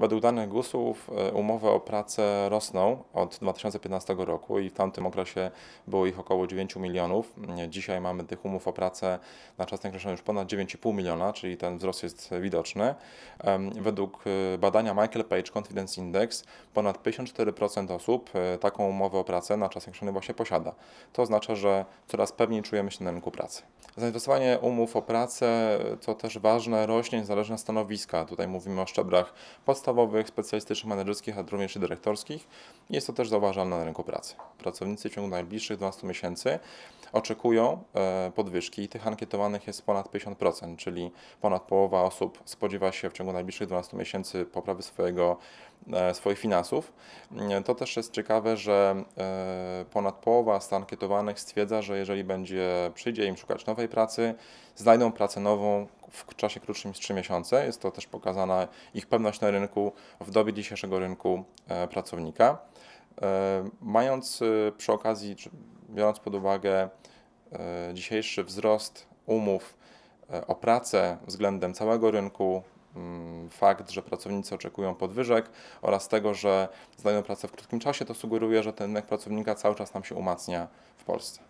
Według danych GUS-ów e, umowy o pracę rosną od 2015 roku i w tamtym okresie było ich około 9 milionów. Mm, dzisiaj mamy tych umów o pracę na czas najkrótszy już ponad 9,5 miliona, czyli ten wzrost jest widoczny. Według e, badania Michael Page Confidence Index ponad 54% osób e, taką umowę o pracę na czas najkrótszy właśnie posiada. To oznacza, że coraz pewniej czujemy się na rynku pracy. Zainteresowanie umów o pracę to też ważne rośnie niezależne stanowiska. Tutaj mówimy o szczeblach podstawowych, podstawowych, specjalistycznych, menedżerskich, a również dyrektorskich. Jest to też zauważalne na rynku pracy. Pracownicy w ciągu najbliższych 12 miesięcy oczekują e, podwyżki i tych ankietowanych jest ponad 50%, czyli ponad połowa osób spodziewa się w ciągu najbliższych 12 miesięcy poprawy swojego, e, swoich finansów. E, to też jest ciekawe, że ponad połowa z ankietowanych stwierdza, że jeżeli będzie przyjdzie im szukać nowej pracy, znajdą pracę nową w czasie krótszym niż 3 miesiące. Jest to też pokazana ich pewność na rynku w dobie dzisiejszego rynku e, pracownika. E, mając e, przy okazji, biorąc pod uwagę dzisiejszy wzrost umów o pracę względem całego rynku, mm, fakt, że pracownicy oczekują podwyżek oraz tego, że znajdą pracę w krótkim czasie, to sugeruje, że ten rynek pracownika cały czas nam się umacnia w Polsce.